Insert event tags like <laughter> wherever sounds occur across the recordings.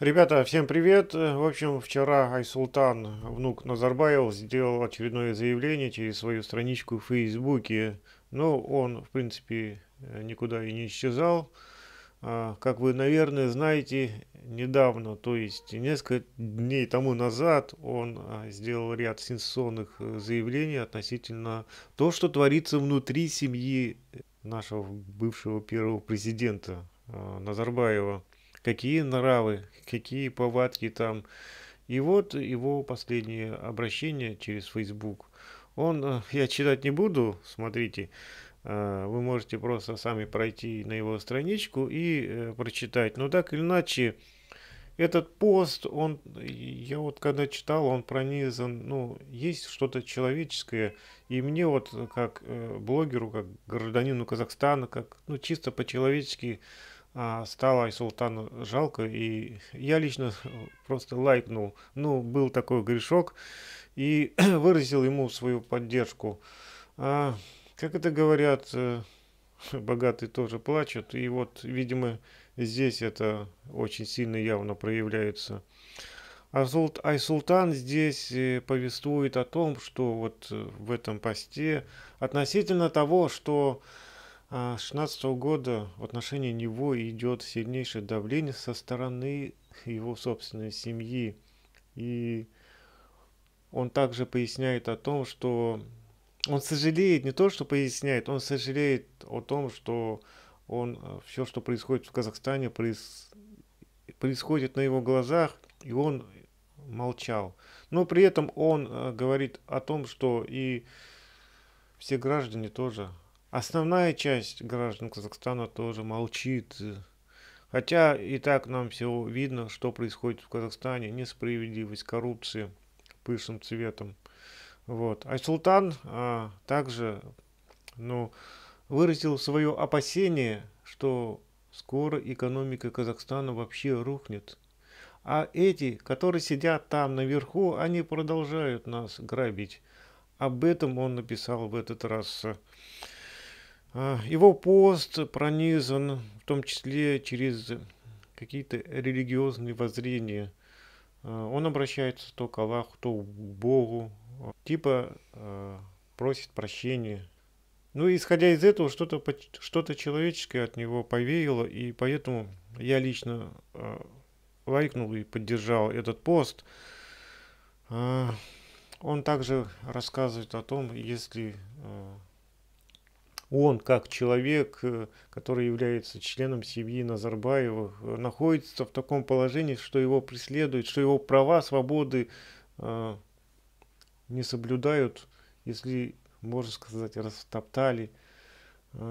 Ребята, всем привет! В общем, вчера Айсултан, внук Назарбаев, сделал очередное заявление через свою страничку в Фейсбуке. Но ну, он, в принципе, э, никуда и не исчезал. А, как вы, наверное, знаете, недавно, то есть несколько дней тому назад, он а, сделал ряд сенсационных э, заявлений относительно того, что творится внутри семьи нашего бывшего первого президента э, Назарбаева какие нравы, какие повадки там. И вот его последнее обращение через Facebook. Он, э, <laughs> я читать не буду, смотрите, э, вы можете просто сами пройти на его страничку и э, прочитать. Но так или иначе, этот пост, он, я вот когда читал, он пронизан, ну, есть что-то человеческое, и мне вот как блогеру, как гражданину Казахстана, как, ну, чисто по-человечески, а, стало и султану жалко, и я лично просто лайкнул. Ну, был такой грешок, и <clears throat> выразил ему свою поддержку. А, как это говорят, э, <laughs> богатые тоже плачут, и вот, видимо, здесь это очень сильно явно проявляется. Айсултан а здесь э, повествует о том, что вот э, в этом посте относительно того, что а, с 2016 года в отношении него идет сильнейшее давление со стороны его собственной семьи. И он также поясняет о том, что он сожалеет, не то, что поясняет, он сожалеет о том, что он э, все, что происходит в Казахстане, проис... происходит на его глазах, и он молчал. Но при этом он э, говорит о том, что и все граждане тоже Основная часть граждан Казахстана тоже молчит. Хотя и так нам все видно, что происходит в Казахстане. Несправедливость, коррупция пышным цветом. Вот. А Султан а, также ну, выразил свое опасение, что скоро экономика Казахстана вообще рухнет. А эти, которые сидят там наверху, они продолжают нас грабить. Об этом он написал в этот раз. А, его пост пронизан в том числе через какие-то религиозные воззрения. А, он обращается то к Аллаху, то к Богу, типа а, просит прощения. Ну, исходя из этого, что-то что человеческое от него повеяло, и поэтому я лично лайкнул и поддержал этот пост. Он также рассказывает о том, если он, как человек, э, который является членом семьи Назарбаева, э, находится в таком положении, что его преследуют, что его права, свободы э, не соблюдают, если, можно сказать, растоптали.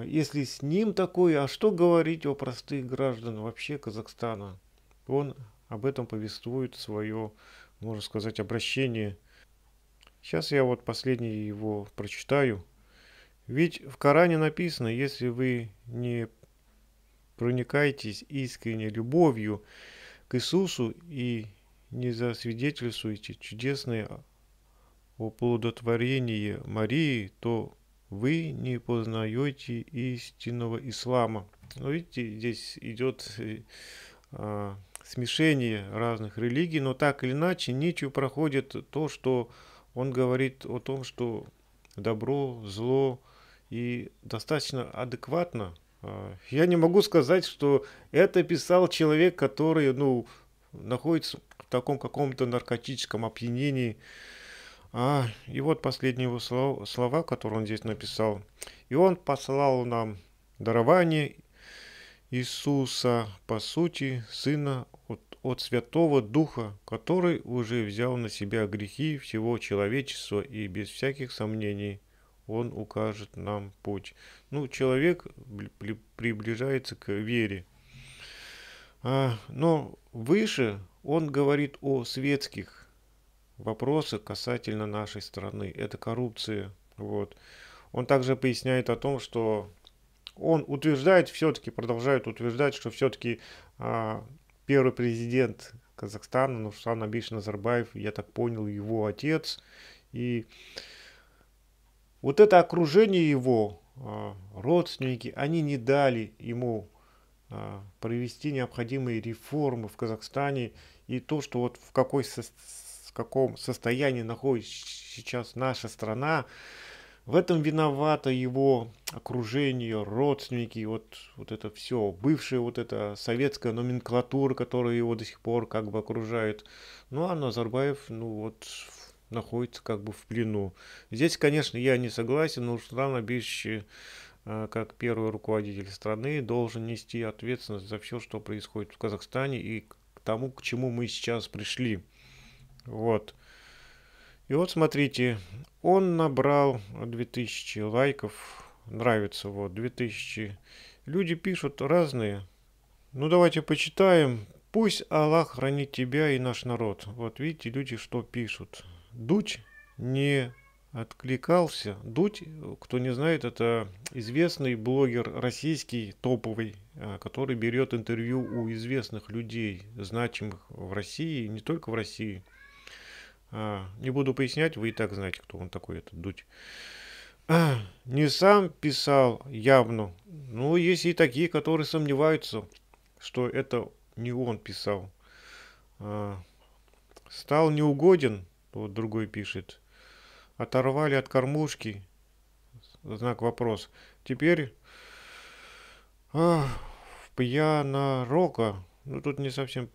Если с ним такое, а что говорить о простых граждан вообще Казахстана? Он об этом повествует свое, можно сказать, обращение. Сейчас я вот последнее его прочитаю. Ведь в Коране написано, если вы не проникаетесь искренней любовью к Иисусу и не засвидетельствуете чудесное оплодотворение Марии, то вы не познаете истинного ислама. Но ну, видите, здесь идет э, а, смешение разных религий, но так или иначе нитью проходит то, что он говорит о том, что добро, зло, и достаточно адекватно. А, я не могу сказать, что это писал человек, который ну, находится в таком каком-то наркотическом опьянении. А, и вот последние его слова, слова, которые он здесь написал. «И он послал нам дарование Иисуса, по сути, Сына от, от Святого Духа, который уже взял на себя грехи всего человечества и без всяких сомнений – он укажет нам путь. Ну, человек приближается к вере. А, но выше он говорит о светских вопросах касательно нашей страны. Это коррупция. Вот. Он также поясняет о том, что он утверждает, все-таки продолжает утверждать, что все-таки а, первый президент Казахстана Нурсултан Абиш Назарбаев, я так понял, его отец. И вот это окружение его, а, родственники, они не дали ему а, провести необходимые реформы в Казахстане и то, что вот в какой со в каком состоянии находится сейчас наша страна, в этом виновато его окружение, родственники, вот, вот это все, бывшая вот эта советская номенклатура, которая его до сих пор как бы окружает. Ну а Назарбаев, ну вот находится как бы в плену. Здесь, конечно, я не согласен, но Нурсултан Абишевич, э, как первый руководитель страны, должен нести ответственность за все, что происходит в Казахстане и к тому, к чему мы сейчас пришли. Вот. И вот смотрите, он набрал 2000 лайков, нравится, вот, 2000. Люди пишут разные. Ну, давайте почитаем. Пусть Аллах хранит тебя и наш народ. Вот видите, люди что пишут. Дуть не откликался. Дуть, кто не знает, это известный блогер российский, топовый, а, который берет интервью у известных людей, значимых в России, не только в России. А, не буду пояснять, вы и так знаете, кто он такой, этот Дуть. <clears throat> Не сам писал явно, но есть и такие, которые сомневаются, что это не он писал. А, стал неугоден вот другой пишет. Оторвали от кормушки. Знак вопрос. Теперь а, в пьяна рока. Ну тут не совсем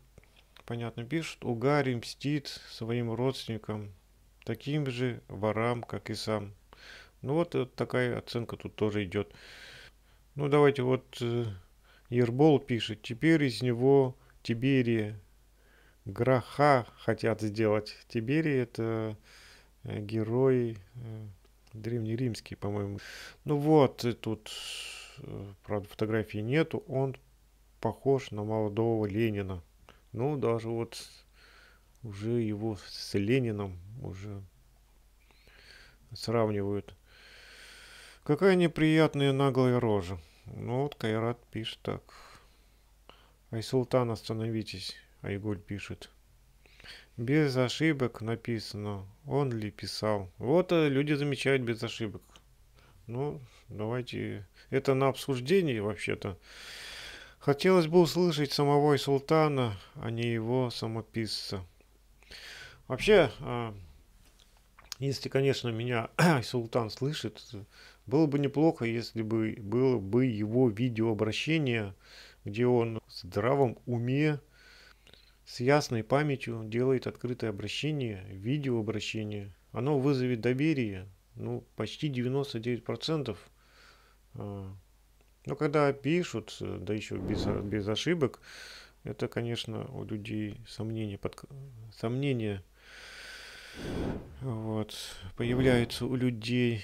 понятно пишет. Угари мстит своим родственникам, таким же ворам, как и сам. Ну вот такая оценка тут тоже идет. Ну давайте вот э, Ербол пишет. Теперь из него Тиберия Граха хотят сделать. Тиберий это э, герой э, древнеримский, по-моему. Ну вот, и тут, э, правда, фотографии нету. Он похож на молодого Ленина. Ну, даже вот уже его с Лениным уже сравнивают. Какая неприятная наглая рожа. Ну вот Кайрат пишет так. Айсултан, остановитесь. Айгуль пишет. Без ошибок написано. Он ли писал? Вот э, люди замечают без ошибок. Ну, давайте. Это на обсуждении вообще-то. Хотелось бы услышать самого султана, а не его самописца. Вообще, а, если, конечно, меня <clears throat> султан слышит, было бы неплохо, если бы было бы его видеообращение, где он в здравом уме с ясной памятью делает открытое обращение, видеообращение. Оно вызовет доверие, ну, почти 99%. А, но когда пишут, э, да еще без, без ошибок, это, конечно, у людей сомнения, под... сомнения вот, появляются у людей.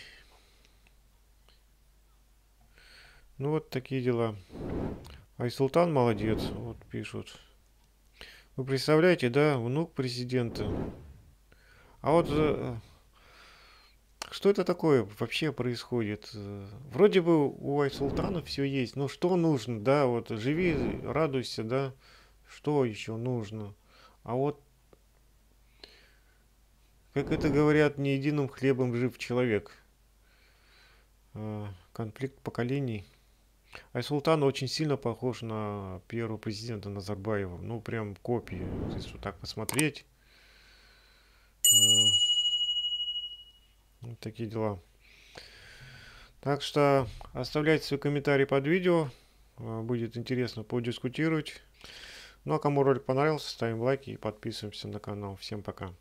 Ну вот такие дела. Айсултан молодец, вот пишут. Вы представляете, да, внук президента. А вот э, что это такое вообще происходит? Э, вроде бы у Айсултана все есть, но что нужно, да, вот живи, радуйся, да, что еще нужно? А вот, как это говорят, не единым хлебом жив человек. Э, конфликт поколений – Айсултан очень сильно похож на первого президента Назарбаева. Ну, прям копии, если так посмотреть. Вот такие дела. Так что оставляйте свои комментарии под видео. А, будет интересно подискутировать. Ну а кому ролик понравился, ставим лайки и подписываемся на канал. Всем пока.